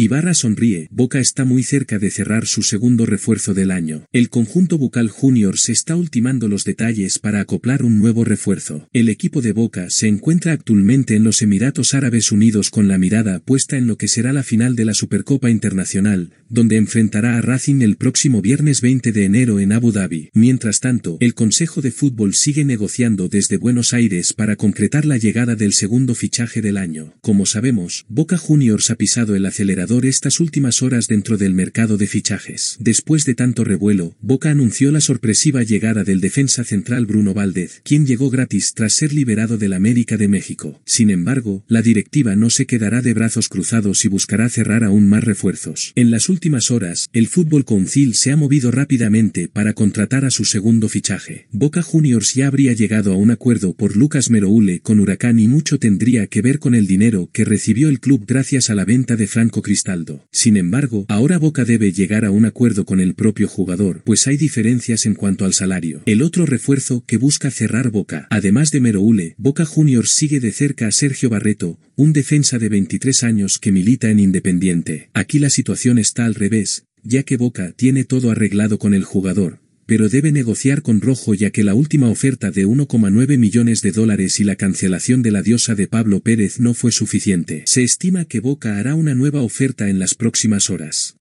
Ibarra sonríe, Boca está muy cerca de cerrar su segundo refuerzo del año. El conjunto Bucal juniors se está ultimando los detalles para acoplar un nuevo refuerzo. El equipo de Boca se encuentra actualmente en los Emiratos Árabes Unidos con la mirada puesta en lo que será la final de la Supercopa Internacional, donde enfrentará a Racing el próximo viernes 20 de enero en Abu Dhabi. Mientras tanto, el Consejo de Fútbol sigue negociando desde Buenos Aires para concretar la llegada del segundo fichaje del año. Como sabemos, Boca Juniors ha pisado el acelerador estas últimas horas dentro del mercado de fichajes. Después de tanto revuelo, Boca anunció la sorpresiva llegada del defensa central Bruno Valdez, quien llegó gratis tras ser liberado del América de México. Sin embargo, la directiva no se quedará de brazos cruzados y buscará cerrar aún más refuerzos. En las últimas horas, el Fútbol Concil se ha movido rápidamente para contratar a su segundo fichaje. Boca Juniors ya habría llegado a un acuerdo por Lucas Meroule con Huracán y mucho tendría que ver con el dinero que recibió el club gracias a la venta de Franco Cristóbal sin embargo, ahora Boca debe llegar a un acuerdo con el propio jugador, pues hay diferencias en cuanto al salario. El otro refuerzo que busca cerrar Boca, además de Meroule, Boca Juniors sigue de cerca a Sergio Barreto, un defensa de 23 años que milita en Independiente. Aquí la situación está al revés, ya que Boca tiene todo arreglado con el jugador, pero debe negociar con Rojo ya que la última oferta de 1,9 millones de dólares y la cancelación de la diosa de Pablo Pérez no fue suficiente. Se estima que Boca hará una nueva oferta en las próximas horas.